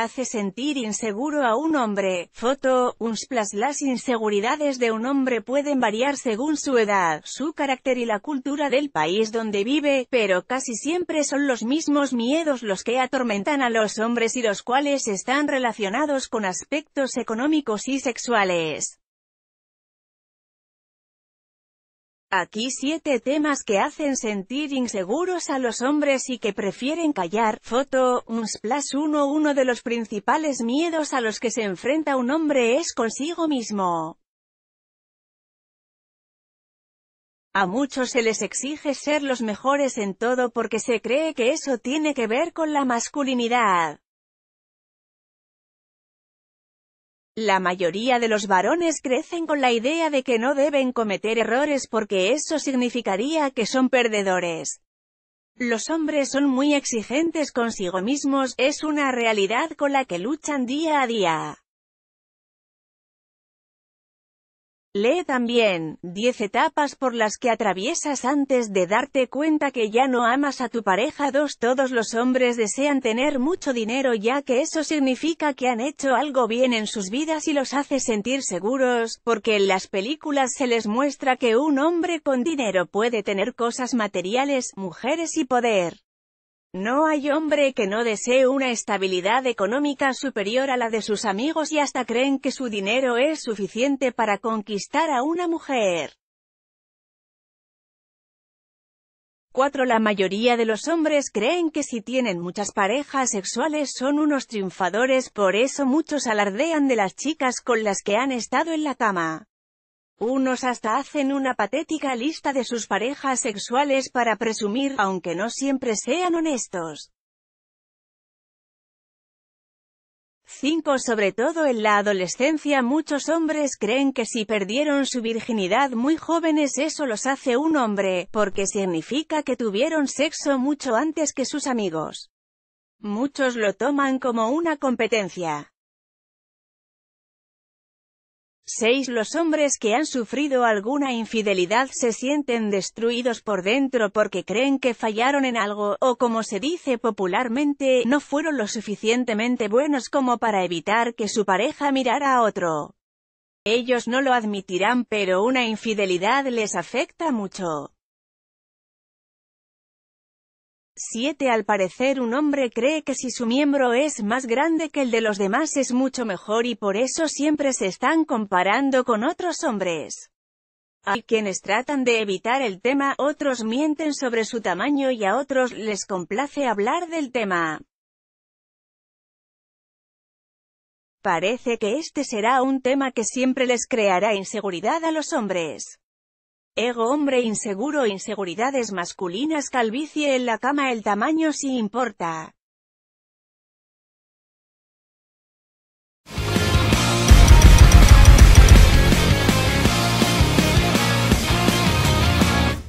hace sentir inseguro a un hombre. Foto, unsplash Las inseguridades de un hombre pueden variar según su edad, su carácter y la cultura del país donde vive, pero casi siempre son los mismos miedos los que atormentan a los hombres y los cuales están relacionados con aspectos económicos y sexuales. Aquí siete temas que hacen sentir inseguros a los hombres y que prefieren callar. Foto, unsplash 1 Uno de los principales miedos a los que se enfrenta un hombre es consigo mismo. A muchos se les exige ser los mejores en todo porque se cree que eso tiene que ver con la masculinidad. La mayoría de los varones crecen con la idea de que no deben cometer errores porque eso significaría que son perdedores. Los hombres son muy exigentes consigo mismos, es una realidad con la que luchan día a día. Lee también, 10 etapas por las que atraviesas antes de darte cuenta que ya no amas a tu pareja 2. Todos los hombres desean tener mucho dinero ya que eso significa que han hecho algo bien en sus vidas y los hace sentir seguros, porque en las películas se les muestra que un hombre con dinero puede tener cosas materiales, mujeres y poder. No hay hombre que no desee una estabilidad económica superior a la de sus amigos y hasta creen que su dinero es suficiente para conquistar a una mujer. 4. La mayoría de los hombres creen que si tienen muchas parejas sexuales son unos triunfadores, por eso muchos alardean de las chicas con las que han estado en la cama. Unos hasta hacen una patética lista de sus parejas sexuales para presumir, aunque no siempre sean honestos. 5. Sobre todo en la adolescencia muchos hombres creen que si perdieron su virginidad muy jóvenes eso los hace un hombre, porque significa que tuvieron sexo mucho antes que sus amigos. Muchos lo toman como una competencia. 6. Los hombres que han sufrido alguna infidelidad se sienten destruidos por dentro porque creen que fallaron en algo, o como se dice popularmente, no fueron lo suficientemente buenos como para evitar que su pareja mirara a otro. Ellos no lo admitirán pero una infidelidad les afecta mucho. 7. Al parecer un hombre cree que si su miembro es más grande que el de los demás es mucho mejor y por eso siempre se están comparando con otros hombres. Hay quienes tratan de evitar el tema, otros mienten sobre su tamaño y a otros les complace hablar del tema. Parece que este será un tema que siempre les creará inseguridad a los hombres. Ego hombre inseguro Inseguridades masculinas Calvicie en la cama El tamaño si importa.